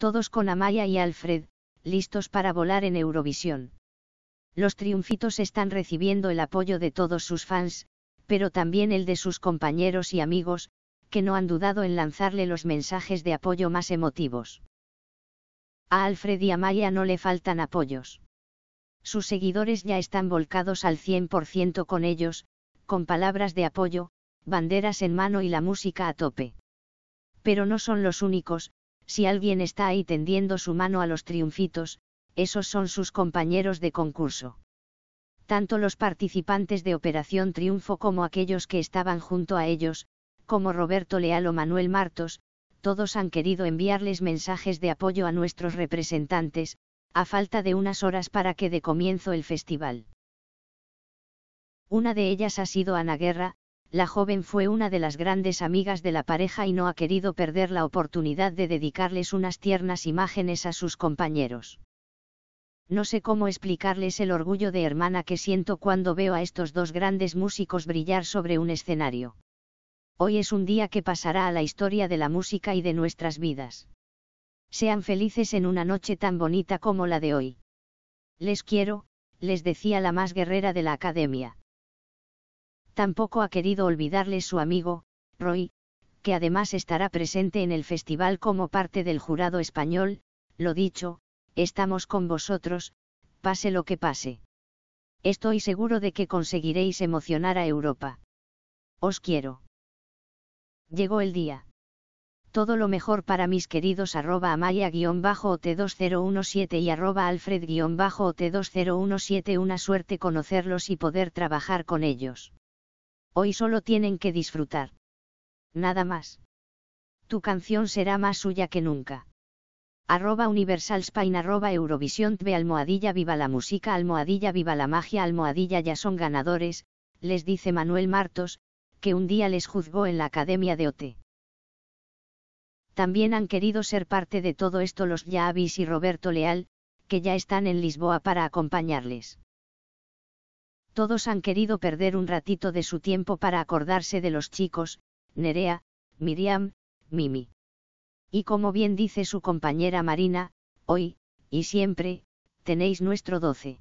todos con Amaya y Alfred, listos para volar en Eurovisión. Los triunfitos están recibiendo el apoyo de todos sus fans, pero también el de sus compañeros y amigos, que no han dudado en lanzarle los mensajes de apoyo más emotivos. A Alfred y Amaya no le faltan apoyos. Sus seguidores ya están volcados al 100% con ellos, con palabras de apoyo, banderas en mano y la música a tope. Pero no son los únicos, si alguien está ahí tendiendo su mano a los triunfitos, esos son sus compañeros de concurso. Tanto los participantes de Operación Triunfo como aquellos que estaban junto a ellos, como Roberto Leal o Manuel Martos, todos han querido enviarles mensajes de apoyo a nuestros representantes, a falta de unas horas para que dé comienzo el festival. Una de ellas ha sido Ana Guerra, la joven fue una de las grandes amigas de la pareja y no ha querido perder la oportunidad de dedicarles unas tiernas imágenes a sus compañeros. No sé cómo explicarles el orgullo de hermana que siento cuando veo a estos dos grandes músicos brillar sobre un escenario. Hoy es un día que pasará a la historia de la música y de nuestras vidas. Sean felices en una noche tan bonita como la de hoy. Les quiero, les decía la más guerrera de la academia. Tampoco ha querido olvidarle su amigo, Roy, que además estará presente en el festival como parte del jurado español, lo dicho, estamos con vosotros, pase lo que pase. Estoy seguro de que conseguiréis emocionar a Europa. Os quiero. Llegó el día. Todo lo mejor para mis queridos arroba amaya-ot2017 y arroba alfred-ot2017 una suerte conocerlos y poder trabajar con ellos. Hoy solo tienen que disfrutar. Nada más. Tu canción será más suya que nunca. Arroba Universal Spain arroba Eurovisión TV almohadilla viva la música almohadilla viva la magia almohadilla ya son ganadores, les dice Manuel Martos, que un día les juzgó en la Academia de OT. También han querido ser parte de todo esto los Yavis y Roberto Leal, que ya están en Lisboa para acompañarles. Todos han querido perder un ratito de su tiempo para acordarse de los chicos, Nerea, Miriam, Mimi. Y como bien dice su compañera Marina, hoy, y siempre, tenéis nuestro 12.